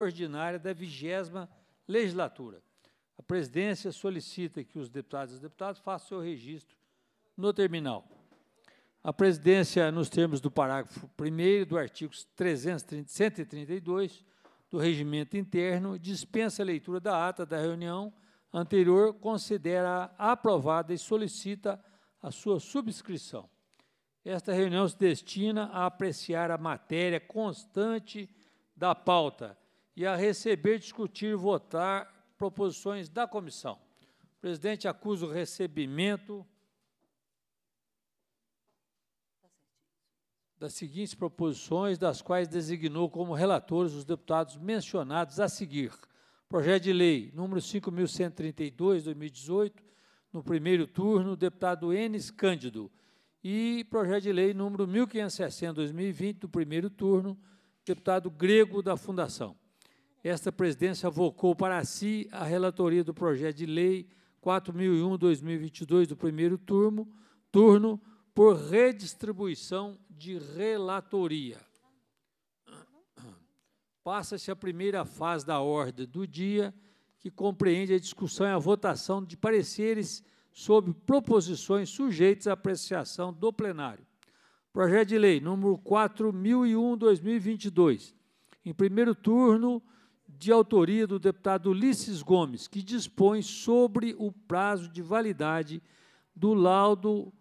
ordinária da vigésima legislatura. A presidência solicita que os deputados e deputadas façam seu registro no terminal. A presidência, nos termos do parágrafo 1 do artigo 330, 132 do regimento interno, dispensa a leitura da ata da reunião anterior, considera aprovada e solicita a sua subscrição. Esta reunião se destina a apreciar a matéria constante da pauta, e a receber, discutir e votar proposições da comissão. O presidente acusa o recebimento das seguintes proposições, das quais designou como relatores os deputados mencionados a seguir. Projeto de lei número 5.132, 2018, no primeiro turno, deputado Enes Cândido. E projeto de lei número 1560, 2020, no primeiro turno, deputado Grego da Fundação esta presidência avocou para si a relatoria do projeto de lei 4001-2022 do primeiro turno, turno por redistribuição de relatoria. Passa-se a primeira fase da ordem do dia, que compreende a discussão e a votação de pareceres sobre proposições sujeitas à apreciação do plenário. Projeto de lei número 4001-2022. Em primeiro turno, de autoria do deputado Ulisses Gomes, que dispõe sobre o prazo de validade do laudo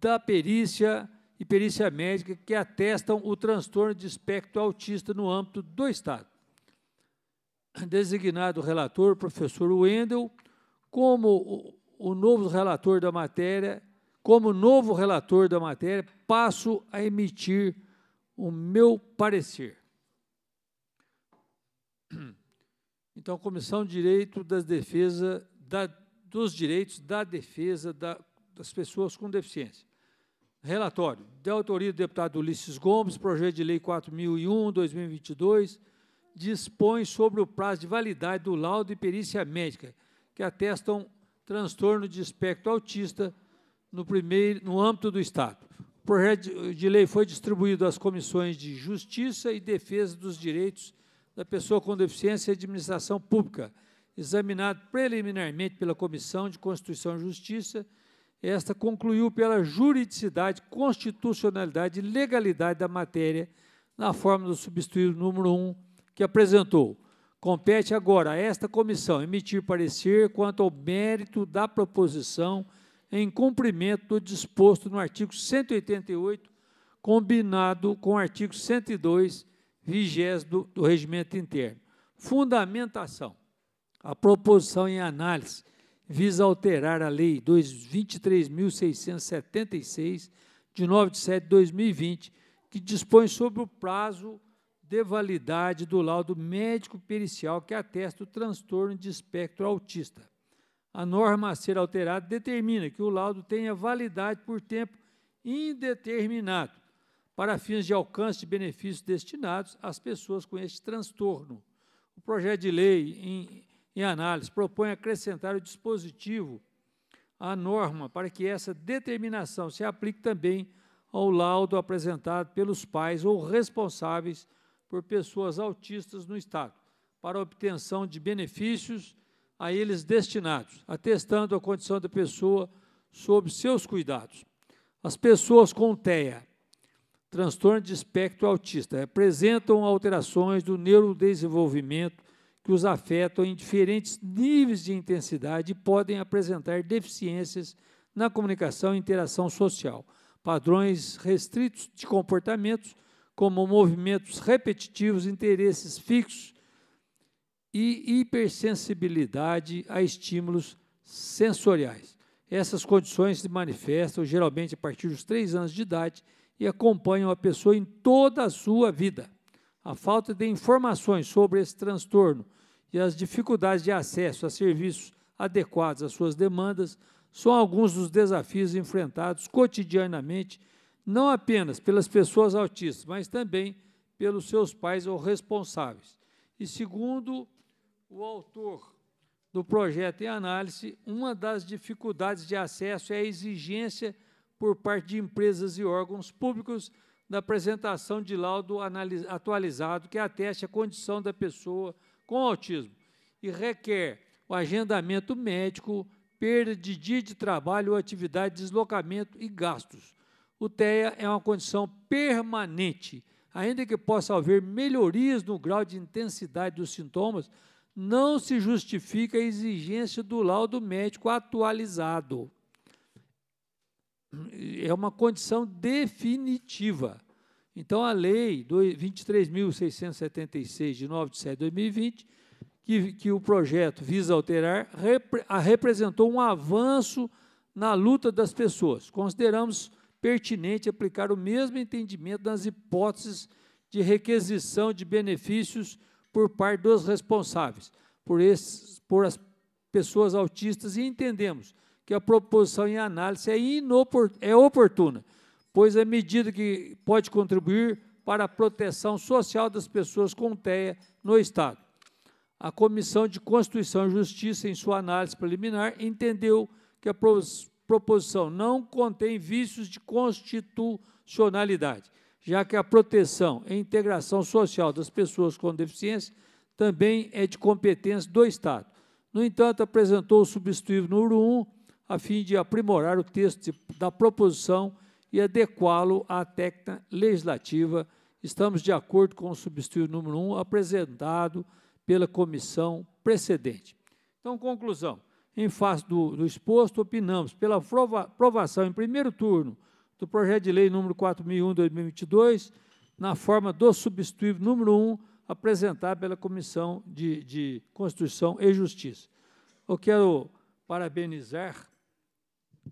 da perícia e perícia médica que atestam o transtorno de espectro autista no âmbito do Estado. Designado relator, professor Wendel, como o novo relator da matéria, como novo relator da matéria, passo a emitir o meu parecer. Então, Comissão de Direito das Defesa, da, dos Direitos da Defesa da, das Pessoas com Deficiência. Relatório. De autoria do deputado Ulisses Gomes, projeto de lei 4001, 2022, dispõe sobre o prazo de validade do laudo e perícia médica que atestam transtorno de espectro autista no, primeiro, no âmbito do Estado. O projeto de lei foi distribuído às comissões de Justiça e Defesa dos Direitos da pessoa com deficiência e administração pública, examinado preliminarmente pela Comissão de Constituição e Justiça, esta concluiu pela juridicidade, constitucionalidade e legalidade da matéria na forma do substituído número 1 que apresentou. Compete agora a esta comissão emitir parecer quanto ao mérito da proposição em cumprimento do disposto no artigo 188, combinado com o artigo 102 vigés do, do regimento interno. Fundamentação. A proposição em análise visa alterar a Lei 23.676, de 9 de setembro de 2020, que dispõe sobre o prazo de validade do laudo médico pericial que atesta o transtorno de espectro autista. A norma a ser alterada determina que o laudo tenha validade por tempo indeterminado, para fins de alcance de benefícios destinados às pessoas com este transtorno. O projeto de lei em, em análise propõe acrescentar o dispositivo à norma para que essa determinação se aplique também ao laudo apresentado pelos pais ou responsáveis por pessoas autistas no Estado, para obtenção de benefícios a eles destinados, atestando a condição da pessoa sob seus cuidados. As pessoas com TEA transtorno de espectro autista, apresentam alterações do neurodesenvolvimento que os afetam em diferentes níveis de intensidade e podem apresentar deficiências na comunicação e interação social, padrões restritos de comportamentos, como movimentos repetitivos, interesses fixos e hipersensibilidade a estímulos sensoriais. Essas condições se manifestam geralmente a partir dos três anos de idade e acompanham a pessoa em toda a sua vida. A falta de informações sobre esse transtorno e as dificuldades de acesso a serviços adequados às suas demandas são alguns dos desafios enfrentados cotidianamente, não apenas pelas pessoas autistas, mas também pelos seus pais ou responsáveis. E segundo o autor do projeto em análise, uma das dificuldades de acesso é a exigência de por parte de empresas e órgãos públicos da apresentação de laudo atualizado que ateste a condição da pessoa com autismo e requer o agendamento médico, perda de dia de trabalho ou atividade, deslocamento e gastos. O TEA é uma condição permanente. Ainda que possa haver melhorias no grau de intensidade dos sintomas, não se justifica a exigência do laudo médico atualizado é uma condição definitiva. Então, a lei 23.676, de 9 de setembro de 2020, que, que o projeto visa alterar, repre, representou um avanço na luta das pessoas. Consideramos pertinente aplicar o mesmo entendimento nas hipóteses de requisição de benefícios por parte dos responsáveis por, esses, por as pessoas autistas e entendemos que a proposição em análise é, inopor, é oportuna, pois é medida que pode contribuir para a proteção social das pessoas com TEA no Estado. A Comissão de Constituição e Justiça, em sua análise preliminar, entendeu que a proposição não contém vícios de constitucionalidade, já que a proteção e integração social das pessoas com deficiência também é de competência do Estado. No entanto, apresentou o substitutivo número 1, a fim de aprimorar o texto da proposição e adequá-lo à técnica legislativa. Estamos de acordo com o substituto número 1 um, apresentado pela comissão precedente. Então, conclusão. Em face do, do exposto, opinamos pela aprovação em primeiro turno do projeto de lei número 4001-2022, na forma do substituto número 1, um, apresentado pela Comissão de, de Constituição e Justiça. Eu quero parabenizar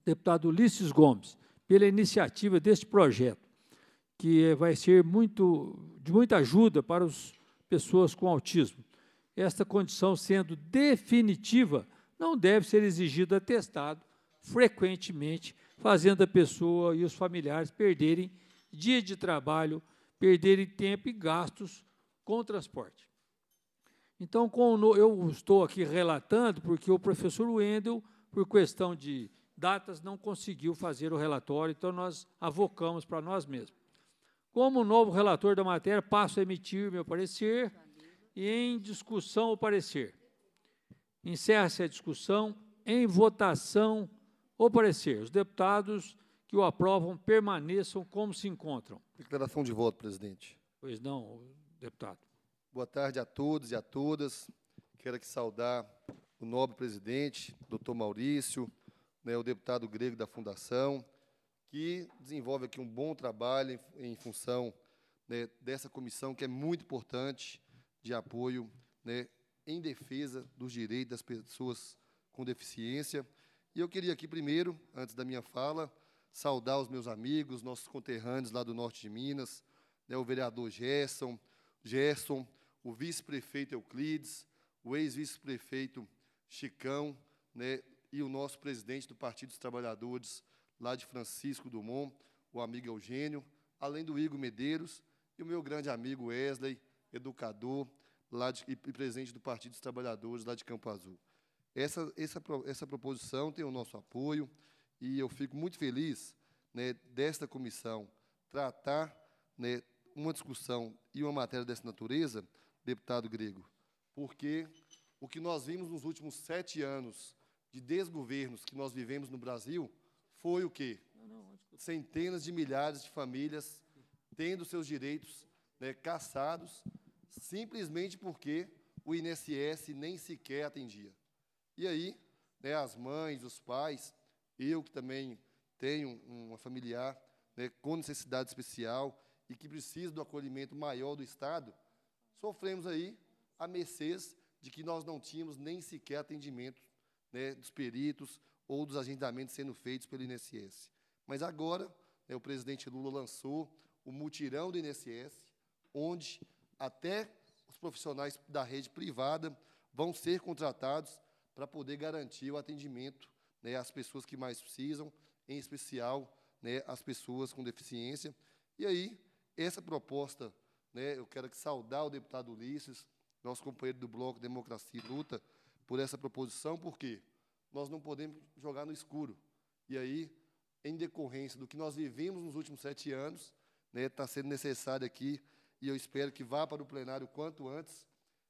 deputado Ulisses Gomes, pela iniciativa deste projeto, que vai ser muito, de muita ajuda para as pessoas com autismo. Esta condição sendo definitiva, não deve ser exigido atestado frequentemente, fazendo a pessoa e os familiares perderem dia de trabalho, perderem tempo e gastos com o transporte. Então, eu estou aqui relatando porque o professor Wendel, por questão de Datas não conseguiu fazer o relatório, então nós avocamos para nós mesmos. Como novo relator da matéria, passo a emitir meu parecer e em discussão o parecer. Encerra-se a discussão em votação o parecer. Os deputados que o aprovam permaneçam como se encontram. Declaração de voto, presidente. Pois não, deputado. Boa tarde a todos e a todas. Quero aqui saudar o nobre presidente, doutor Maurício, né, o deputado grego da Fundação, que desenvolve aqui um bom trabalho em, em função né, dessa comissão, que é muito importante, de apoio né, em defesa dos direitos das pessoas com deficiência. E eu queria aqui, primeiro, antes da minha fala, saudar os meus amigos, nossos conterrâneos lá do norte de Minas, né, o vereador Gerson, Gerson o vice-prefeito Euclides, o ex-vice-prefeito Chicão, né, e o nosso presidente do Partido dos Trabalhadores, lá de Francisco Dumont, o amigo Eugênio, além do Igor Medeiros e o meu grande amigo Wesley, educador lá de, e presidente do Partido dos Trabalhadores, lá de Campo Azul. Essa, essa, essa proposição tem o nosso apoio e eu fico muito feliz né, desta comissão tratar né, uma discussão e uma matéria dessa natureza, deputado grego, porque o que nós vimos nos últimos sete anos de desgovernos que nós vivemos no Brasil foi o quê? Centenas de milhares de famílias tendo seus direitos né, caçados simplesmente porque o INSS nem sequer atendia. E aí, né, as mães, os pais, eu que também tenho uma familiar né, com necessidade especial e que precisa do acolhimento maior do Estado, sofremos aí a mercês de que nós não tínhamos nem sequer atendimento né, dos peritos ou dos agendamentos sendo feitos pelo INSS. Mas agora, né, o presidente Lula lançou o mutirão do INSS, onde até os profissionais da rede privada vão ser contratados para poder garantir o atendimento né, às pessoas que mais precisam, em especial né, às pessoas com deficiência. E aí, essa proposta, né, eu quero saudar o deputado Ulisses, nosso companheiro do Bloco Democracia e Luta, por essa proposição, porque nós não podemos jogar no escuro. E aí, em decorrência do que nós vivemos nos últimos sete anos, está né, tá sendo necessário aqui, e eu espero que vá para o plenário quanto antes,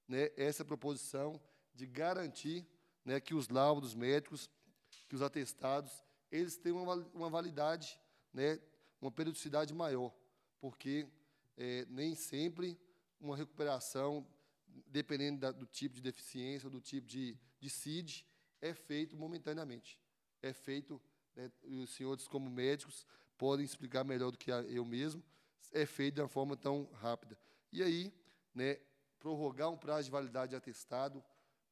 né, essa proposição de garantir né, que os laudos médicos, que os atestados, eles têm uma, uma validade, né, uma periodicidade maior, porque é, nem sempre uma recuperação dependendo da, do tipo de deficiência, do tipo de, de CID, é feito momentaneamente. É feito, né, os senhores, como médicos, podem explicar melhor do que eu mesmo, é feito de uma forma tão rápida. E aí, né, prorrogar um prazo de validade de atestado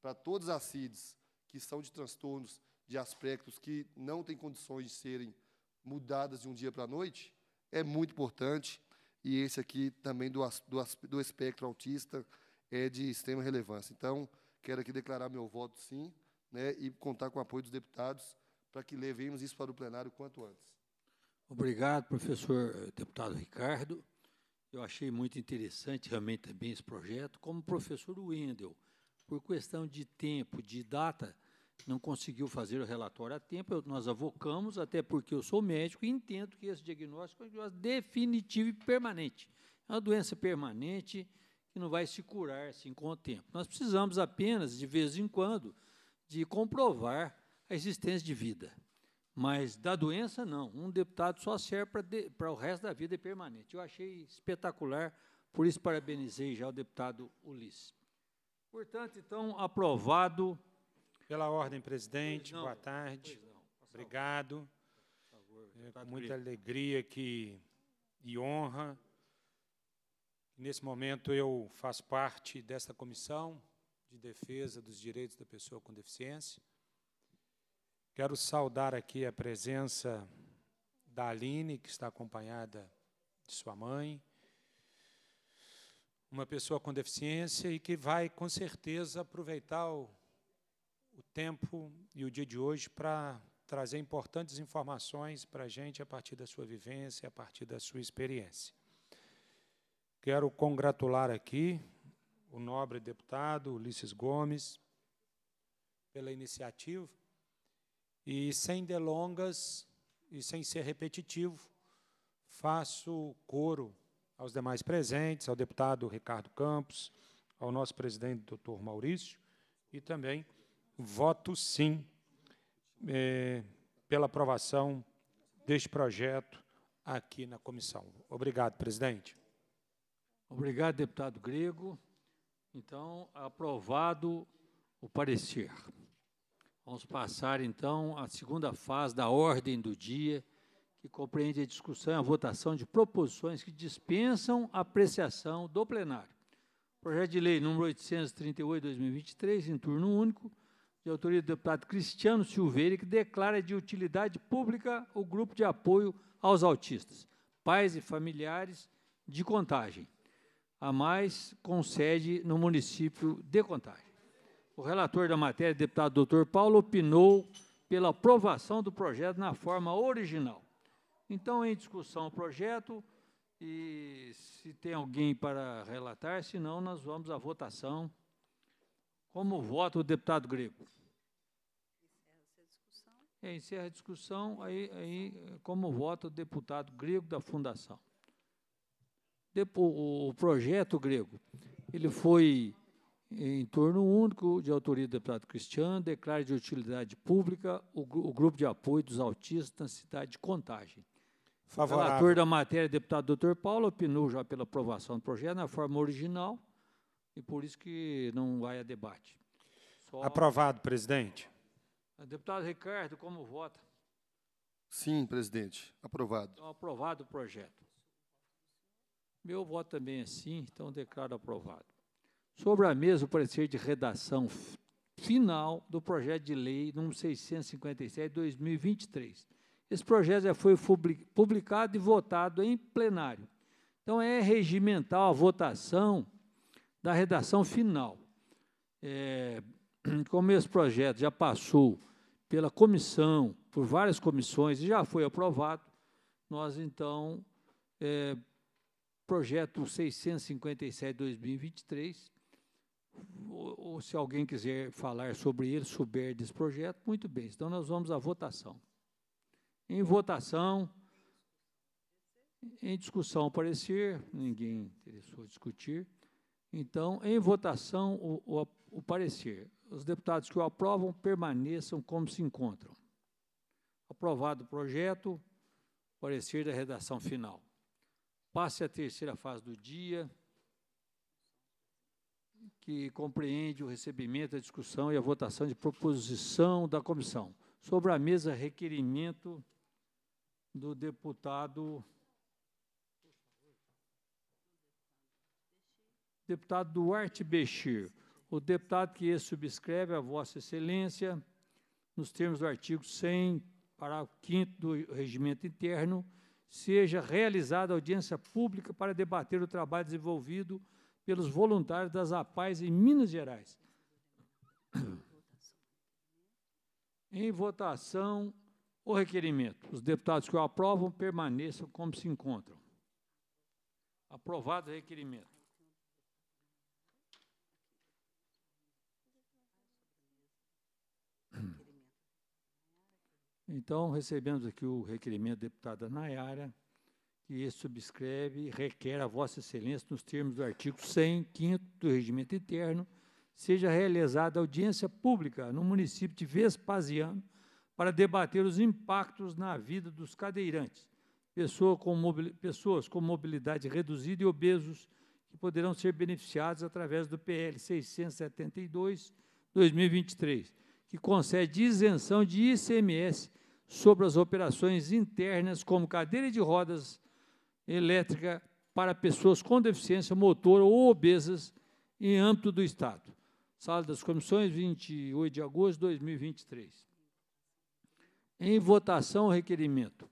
para todas as CIDs que são de transtornos de aspectos que não têm condições de serem mudadas de um dia para a noite, é muito importante. E esse aqui também do, do, do espectro autista, é de extrema relevância. Então, quero aqui declarar meu voto sim né, e contar com o apoio dos deputados para que levemos isso para o plenário quanto antes. Obrigado, professor eh, deputado Ricardo. Eu achei muito interessante realmente também esse projeto. Como o professor Wendel, por questão de tempo, de data, não conseguiu fazer o relatório a tempo, nós avocamos, até porque eu sou médico e entendo que esse diagnóstico é um diagnóstico definitivo e permanente. É uma doença permanente, não vai se curar assim com o tempo. Nós precisamos apenas, de vez em quando, de comprovar a existência de vida. Mas da doença, não. Um deputado só serve para o resto da vida e permanente. Eu achei espetacular, por isso parabenizei já o deputado Ulisses. Portanto, então, aprovado. Pela ordem, presidente, não, boa tarde. Obrigado. É com muita alegria que, e honra Nesse momento, eu faço parte desta comissão de defesa dos direitos da pessoa com deficiência. Quero saudar aqui a presença da Aline, que está acompanhada de sua mãe, uma pessoa com deficiência e que vai, com certeza, aproveitar o, o tempo e o dia de hoje para trazer importantes informações para a gente a partir da sua vivência, a partir da sua experiência. Quero congratular aqui o nobre deputado Ulisses Gomes pela iniciativa. E sem delongas e sem ser repetitivo, faço coro aos demais presentes, ao deputado Ricardo Campos, ao nosso presidente, doutor Maurício, e também voto sim é, pela aprovação deste projeto aqui na comissão. Obrigado, presidente. Obrigado, deputado Grego. Então, aprovado o parecer. Vamos passar, então, à segunda fase da ordem do dia, que compreende a discussão e a votação de proposições que dispensam apreciação do plenário. Projeto de lei número 838-2023, em turno único, de autoria do deputado Cristiano Silveira, que declara de utilidade pública o grupo de apoio aos autistas, pais e familiares de contagem a mais com sede no município de Contagem. O relator da matéria, deputado doutor Paulo, opinou pela aprovação do projeto na forma original. Então, em discussão o projeto, e se tem alguém para relatar, senão nós vamos à votação. Como vota o deputado Grego? Encerra a discussão. É, encerra a discussão, aí, aí como vota o deputado Grego da Fundação. Depois, o projeto grego, ele foi em torno único de autoria do deputado Cristiano, declara de utilidade pública o, o, grupo de apoio dos autistas na cidade de Contagem. Favorável. Relator da matéria, deputado doutor Paulo, opinou já pela aprovação do projeto na forma original e por isso que não vai a debate. Só Aprovado, presidente. Deputado Ricardo, como vota? Sim, presidente. Aprovado. Então, aprovado o projeto. Meu voto também é sim, então declaro aprovado. Sobre a mesa, o parecer de redação final do projeto de lei número 657 de 2023. Esse projeto já foi publicado e votado em plenário. Então, é regimental a votação da redação final. É, como esse projeto já passou pela comissão, por várias comissões, e já foi aprovado, nós, então, é, projeto 657-2023. Ou, ou se alguém quiser falar sobre ele, souber desse projeto, muito bem. Então, nós vamos à votação. Em votação, em discussão, parecer, ninguém interessou discutir. Então, em votação, o, o, o, parecer. Os deputados que o aprovam permaneçam como se encontram. Aprovado o projeto, parecer da redação final passe a terceira fase do dia, que compreende o recebimento, a discussão e a votação de proposição da comissão. Sobre a mesa, requerimento do deputado. Deputado Duarte Bechir, o deputado que subscreve a Vossa Excelência, nos termos do artigo 100, parágrafo 5 do Regimento Interno, seja realizada audiência pública para debater o trabalho desenvolvido pelos voluntários das APAES em Minas Gerais. Em votação, o requerimento. Os deputados que o aprovam permaneçam como se encontram. Aprovado o requerimento. Então, recebemos aqui o requerimento da deputada Nayara, que subscreve e requer a Vossa Excelência, nos termos do artigo 100, 5 do Regimento Interno, seja realizada audiência pública no município de Vespasiano para debater os impactos na vida dos cadeirantes, pessoa com pessoas com mobilidade reduzida e obesos que poderão ser beneficiados através do PL 672 2023 que concede isenção de ICMS sobre as operações internas, como cadeira de rodas elétrica para pessoas com deficiência motora ou obesas em âmbito do Estado. Sala das Comissões, 28 de agosto de 2023. Em votação, o requerimento.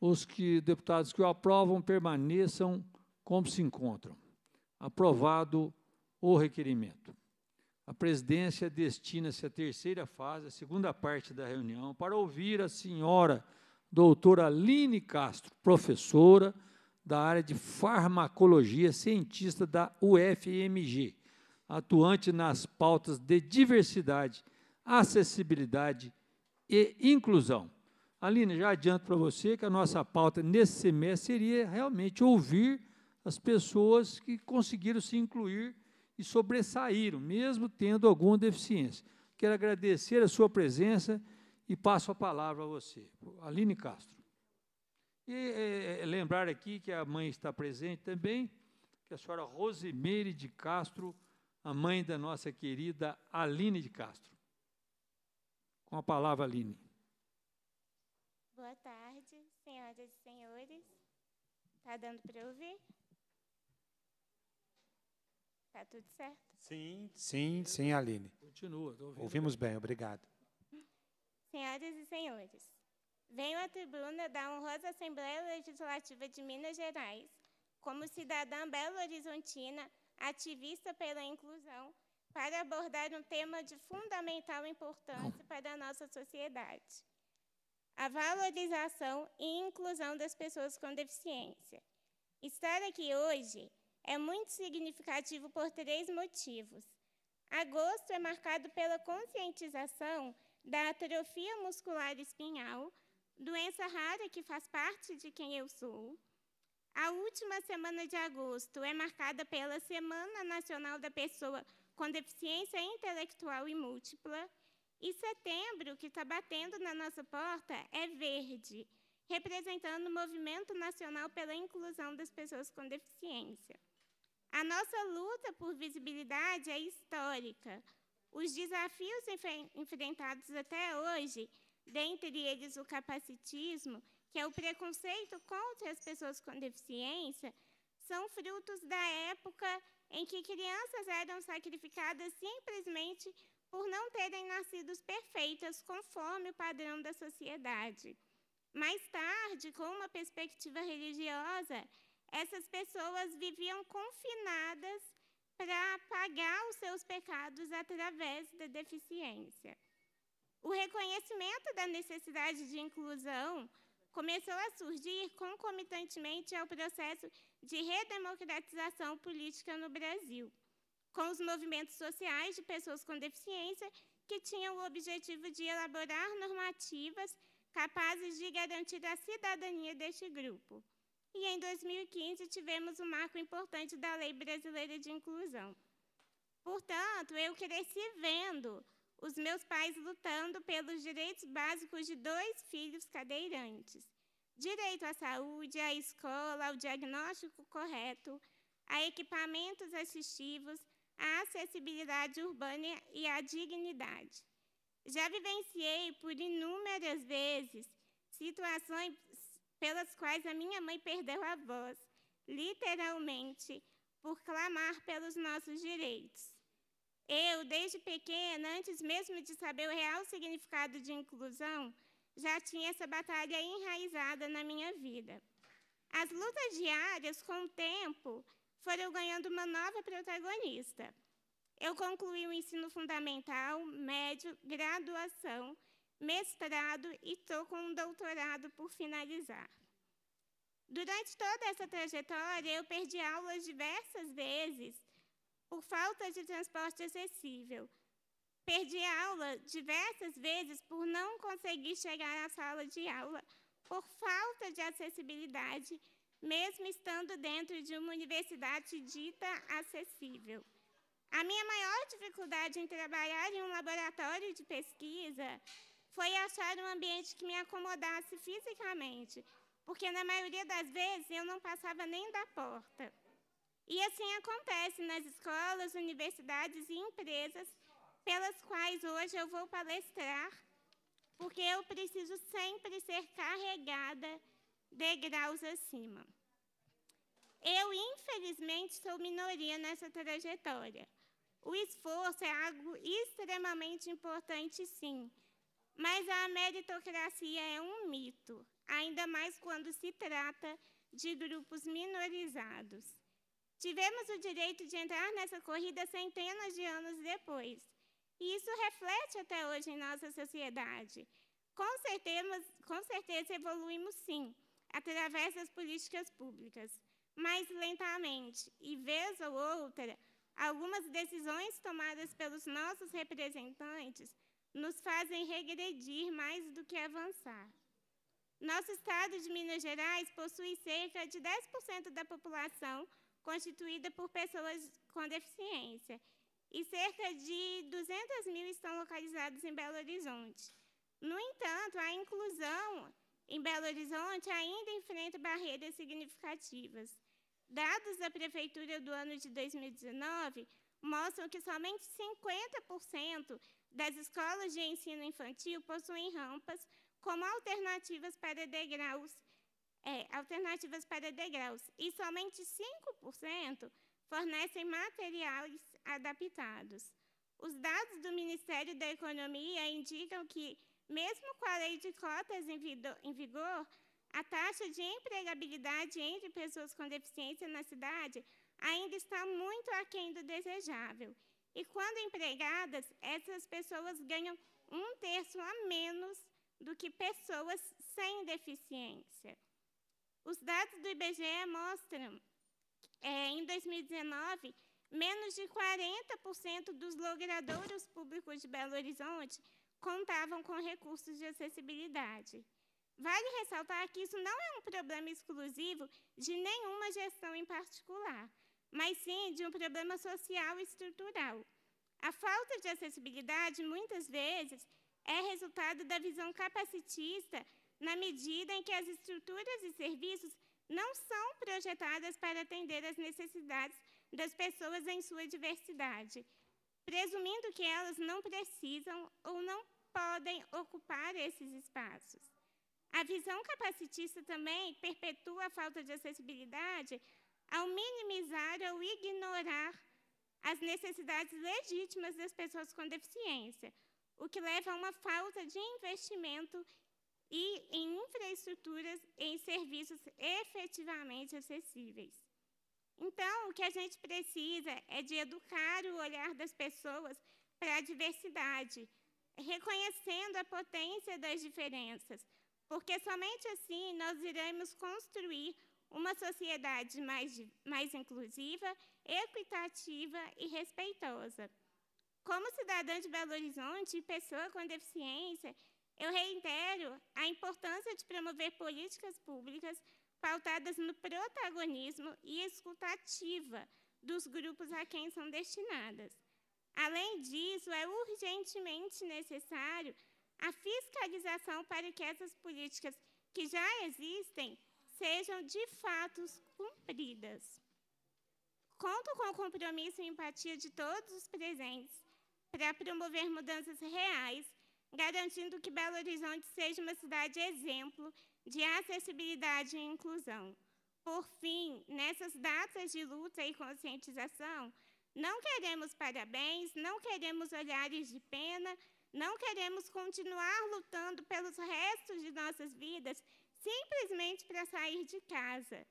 Os que, deputados que o aprovam permaneçam como se encontram. Aprovado o requerimento a presidência destina-se à terceira fase, a segunda parte da reunião, para ouvir a senhora doutora Aline Castro, professora da área de farmacologia, cientista da UFMG, atuante nas pautas de diversidade, acessibilidade e inclusão. Aline, já adianto para você que a nossa pauta nesse semestre seria realmente ouvir as pessoas que conseguiram se incluir e sobressaíram, mesmo tendo alguma deficiência. Quero agradecer a sua presença e passo a palavra a você, Aline Castro. E é, é lembrar aqui que a mãe está presente também, que a senhora Rosemeire de Castro, a mãe da nossa querida Aline de Castro. Com a palavra, Aline. Boa tarde, senhoras e senhores. Está dando para ouvir? Tá tudo certo? Sim, sim, sim, Aline. Continua, ouvindo. Ouvimos bem, obrigado. Senhoras e senhores, venho à tribuna da honrosa Assembleia Legislativa de Minas Gerais, como cidadã belo-horizontina, ativista pela inclusão, para abordar um tema de fundamental importância para a nossa sociedade: a valorização e inclusão das pessoas com deficiência. Estar aqui hoje é muito significativo por três motivos. Agosto é marcado pela conscientização da atrofia muscular espinhal, doença rara que faz parte de quem eu sou. A última semana de agosto é marcada pela Semana Nacional da Pessoa com Deficiência Intelectual e Múltipla. E setembro, que está batendo na nossa porta, é verde, representando o Movimento Nacional pela Inclusão das Pessoas com Deficiência. A nossa luta por visibilidade é histórica. Os desafios enfrentados até hoje, dentre eles o capacitismo, que é o preconceito contra as pessoas com deficiência, são frutos da época em que crianças eram sacrificadas simplesmente por não terem nascido perfeitas conforme o padrão da sociedade. Mais tarde, com uma perspectiva religiosa, essas pessoas viviam confinadas para pagar os seus pecados através da deficiência. O reconhecimento da necessidade de inclusão começou a surgir concomitantemente ao processo de redemocratização política no Brasil, com os movimentos sociais de pessoas com deficiência que tinham o objetivo de elaborar normativas capazes de garantir a cidadania deste grupo. E em 2015 tivemos um marco importante da Lei Brasileira de Inclusão. Portanto, eu cresci vendo os meus pais lutando pelos direitos básicos de dois filhos cadeirantes: direito à saúde, à escola, ao diagnóstico correto, a equipamentos assistivos, à acessibilidade urbana e à dignidade. Já vivenciei por inúmeras vezes situações pelas quais a minha mãe perdeu a voz, literalmente, por clamar pelos nossos direitos. Eu, desde pequena, antes mesmo de saber o real significado de inclusão, já tinha essa batalha enraizada na minha vida. As lutas diárias, com o tempo, foram ganhando uma nova protagonista. Eu concluí o ensino fundamental, médio, graduação mestrado e estou com um doutorado por finalizar. Durante toda essa trajetória, eu perdi aulas diversas vezes por falta de transporte acessível. Perdi aula diversas vezes por não conseguir chegar à sala de aula por falta de acessibilidade, mesmo estando dentro de uma universidade dita acessível. A minha maior dificuldade em trabalhar em um laboratório de pesquisa foi achar um ambiente que me acomodasse fisicamente, porque na maioria das vezes eu não passava nem da porta. E assim acontece nas escolas, universidades e empresas pelas quais hoje eu vou palestrar, porque eu preciso sempre ser carregada degraus acima. Eu, infelizmente, sou minoria nessa trajetória. O esforço é algo extremamente importante, sim, mas a meritocracia é um mito, ainda mais quando se trata de grupos minorizados. Tivemos o direito de entrar nessa corrida centenas de anos depois, e isso reflete até hoje em nossa sociedade. Com certeza, com certeza evoluímos sim, através das políticas públicas, mas lentamente, e vez ou outra, algumas decisões tomadas pelos nossos representantes nos fazem regredir mais do que avançar. Nosso estado de Minas Gerais possui cerca de 10% da população constituída por pessoas com deficiência e cerca de 200 mil estão localizados em Belo Horizonte. No entanto, a inclusão em Belo Horizonte ainda enfrenta barreiras significativas. Dados da Prefeitura do ano de 2019 mostram que somente 50% das escolas de ensino infantil possuem rampas como alternativas para degraus, é, alternativas para degraus, e somente 5% fornecem materiais adaptados. Os dados do Ministério da Economia indicam que, mesmo com a lei de cotas em vigor, a taxa de empregabilidade entre pessoas com deficiência na cidade ainda está muito aquém do desejável. E quando empregadas, essas pessoas ganham um terço a menos do que pessoas sem deficiência. Os dados do IBGE mostram, é, em 2019, menos de 40% dos logradouros públicos de Belo Horizonte contavam com recursos de acessibilidade. Vale ressaltar que isso não é um problema exclusivo de nenhuma gestão em particular mas sim de um problema social e estrutural. A falta de acessibilidade, muitas vezes, é resultado da visão capacitista na medida em que as estruturas e serviços não são projetadas para atender às necessidades das pessoas em sua diversidade, presumindo que elas não precisam ou não podem ocupar esses espaços. A visão capacitista também perpetua a falta de acessibilidade ao minimizar ou ignorar as necessidades legítimas das pessoas com deficiência, o que leva a uma falta de investimento e em infraestruturas em serviços efetivamente acessíveis. Então, o que a gente precisa é de educar o olhar das pessoas para a diversidade, reconhecendo a potência das diferenças, porque somente assim nós iremos construir uma sociedade mais, mais inclusiva, equitativa e respeitosa. Como cidadã de Belo Horizonte e pessoa com deficiência, eu reitero a importância de promover políticas públicas pautadas no protagonismo e escutativa dos grupos a quem são destinadas. Além disso, é urgentemente necessário a fiscalização para que essas políticas que já existem sejam de fato cumpridas. Conto com o compromisso e empatia de todos os presentes para promover mudanças reais, garantindo que Belo Horizonte seja uma cidade exemplo de acessibilidade e inclusão. Por fim, nessas datas de luta e conscientização, não queremos parabéns, não queremos olhares de pena, não queremos continuar lutando pelos restos de nossas vidas simplesmente para sair de casa.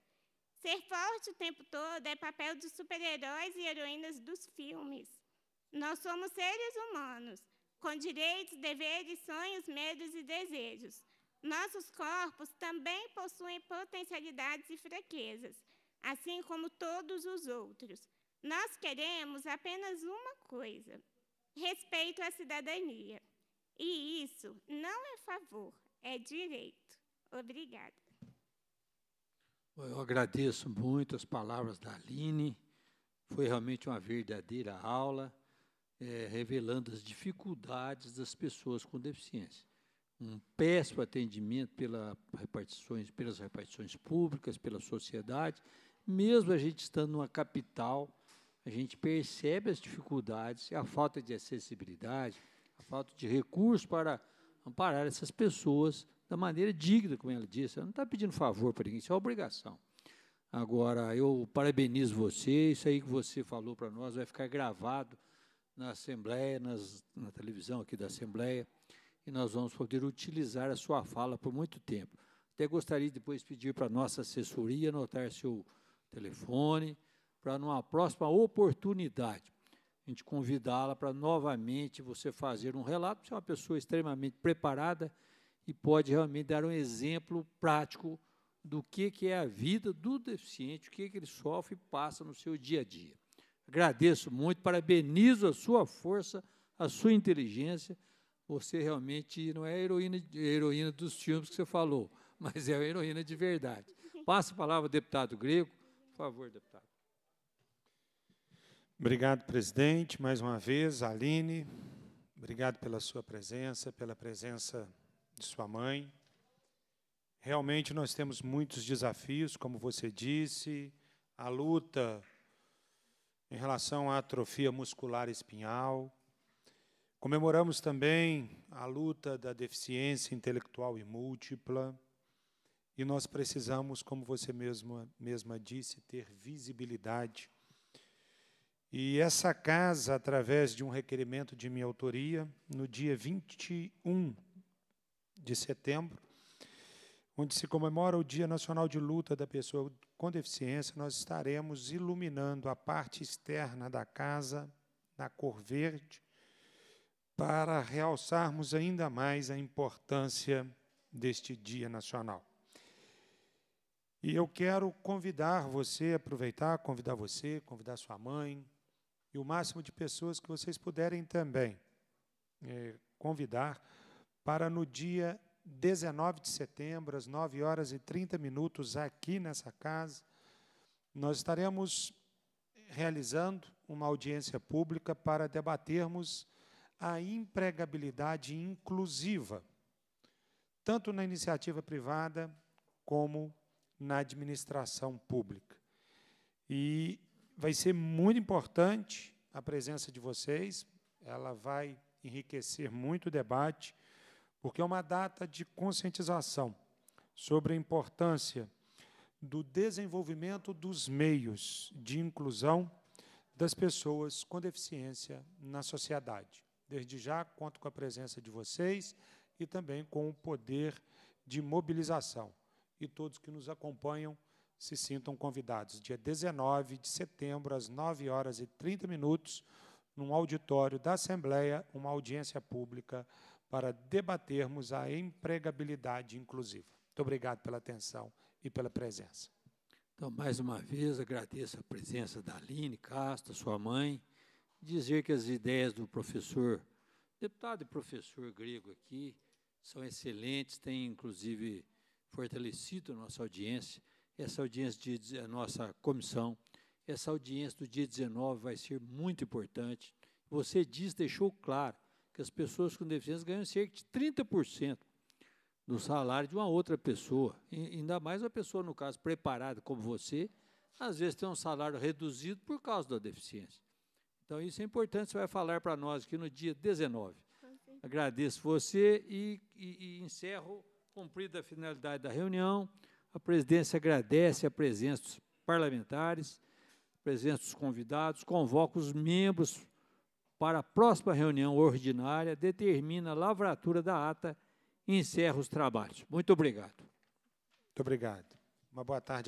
Ser forte o tempo todo é papel de super-heróis e heroínas dos filmes. Nós somos seres humanos, com direitos, deveres, sonhos, medos e desejos. Nossos corpos também possuem potencialidades e fraquezas, assim como todos os outros. Nós queremos apenas uma coisa: respeito à cidadania. E isso não é favor, é direito. Obrigada. Eu agradeço muito as palavras da Aline. Foi realmente uma verdadeira aula, é, revelando as dificuldades das pessoas com deficiência. Um péssimo atendimento pela repartições, pelas repartições públicas, pela sociedade. Mesmo a gente estando numa capital, a gente percebe as dificuldades, a falta de acessibilidade, a falta de recursos para amparar essas pessoas da maneira digna, como ela disse. Ela não está pedindo favor para ninguém, isso é obrigação. Agora, eu parabenizo você, isso aí que você falou para nós vai ficar gravado na Assembleia, nas, na televisão aqui da Assembleia, e nós vamos poder utilizar a sua fala por muito tempo. Até gostaria de depois pedir para a nossa assessoria anotar seu telefone, para numa próxima oportunidade, a gente convidá-la para novamente você fazer um relato, você é uma pessoa extremamente preparada e pode realmente dar um exemplo prático do que, que é a vida do deficiente, o que, que ele sofre e passa no seu dia a dia. Agradeço muito, parabenizo a sua força, a sua inteligência. Você realmente não é a heroína, a heroína dos filmes que você falou, mas é a heroína de verdade. Passa a palavra ao deputado Grego. Por favor, deputado. Obrigado, presidente, mais uma vez, Aline. Obrigado pela sua presença, pela presença de sua mãe. Realmente nós temos muitos desafios, como você disse, a luta em relação à atrofia muscular espinhal. Comemoramos também a luta da deficiência intelectual e múltipla. E nós precisamos, como você mesma, mesma disse, ter visibilidade. E essa casa, através de um requerimento de minha autoria, no dia 21 de setembro, onde se comemora o Dia Nacional de Luta da Pessoa com Deficiência, nós estaremos iluminando a parte externa da casa na cor verde para realçarmos ainda mais a importância deste Dia Nacional. E eu quero convidar você, aproveitar, convidar você, convidar sua mãe e o máximo de pessoas que vocês puderem também eh, convidar para no dia 19 de setembro, às 9 horas e 30 minutos, aqui nessa casa, nós estaremos realizando uma audiência pública para debatermos a empregabilidade inclusiva, tanto na iniciativa privada como na administração pública. E vai ser muito importante a presença de vocês, ela vai enriquecer muito o debate porque é uma data de conscientização sobre a importância do desenvolvimento dos meios de inclusão das pessoas com deficiência na sociedade. Desde já, conto com a presença de vocês e também com o poder de mobilização. E todos que nos acompanham se sintam convidados. Dia 19 de setembro, às 9 horas e 30 minutos, num auditório da Assembleia, uma audiência pública para debatermos a empregabilidade inclusiva. Muito obrigado pela atenção e pela presença. Então, mais uma vez, agradeço a presença da Aline Castro, sua mãe. Dizer que as ideias do professor, deputado e professor grego aqui, são excelentes, têm inclusive fortalecido a nossa audiência. Essa audiência de a nossa comissão, essa audiência do dia 19 vai ser muito importante. Você diz, deixou claro, que as pessoas com deficiência ganham cerca de 30% do salário de uma outra pessoa. E, ainda mais uma pessoa, no caso, preparada como você, às vezes tem um salário reduzido por causa da deficiência. Então, isso é importante, você vai falar para nós aqui no dia 19. Agradeço você e, e, e encerro, cumprida a finalidade da reunião. A presidência agradece a presença dos parlamentares, a presença dos convidados, convoca os membros para a próxima reunião ordinária, determina a lavratura da ata e encerra os trabalhos. Muito obrigado. Muito obrigado. Uma boa tarde a